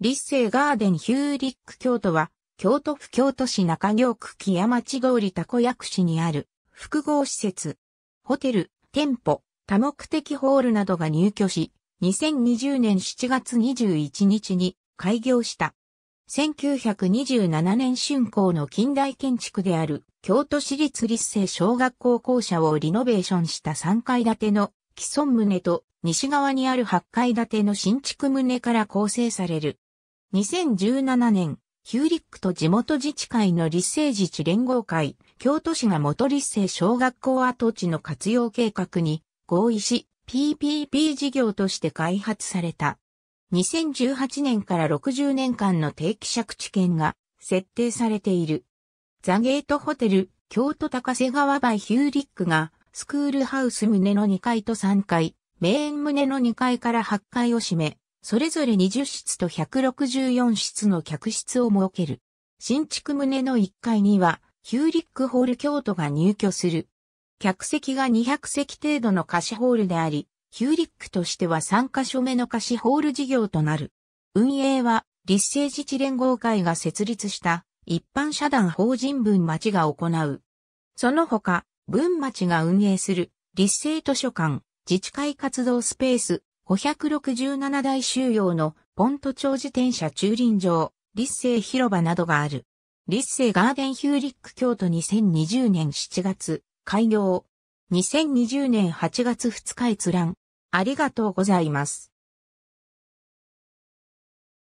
立成ガーデンヒューリック京都は、京都府京都市中京区木屋町郡田子薬市にある複合施設、ホテル、店舗、多目的ホールなどが入居し、2020年7月21日に開業した。1927年春興の近代建築である京都市立立成小学校校舎をリノベーションした3階建ての既存棟と西側にある8階建ての新築棟から構成される2017年、ヒューリックと地元自治会の立成自治連合会、京都市が元立成小学校跡地の活用計画に合意し、PPP 事業として開発された。2018年から60年間の定期借地権が設定されている。ザゲートホテル、京都高瀬川バイヒューリックが、スクールハウス棟の2階と3階、メイン棟の2階から8階を占め、それぞれ20室と164室の客室を設ける。新築棟の1階には、ヒューリックホール京都が入居する。客席が200席程度の貸しホールであり、ヒューリックとしては3カ所目の貸しホール事業となる。運営は、立成自治連合会が設立した一般社団法人文町が行う。その他、文町が運営する立成図書館、自治会活動スペース、567台収容のポント町自転車駐輪場、立成広場などがある。立成ガーデンヒューリック京都2020年7月、開業。2020年8月2日閲覧。ありがとうございます。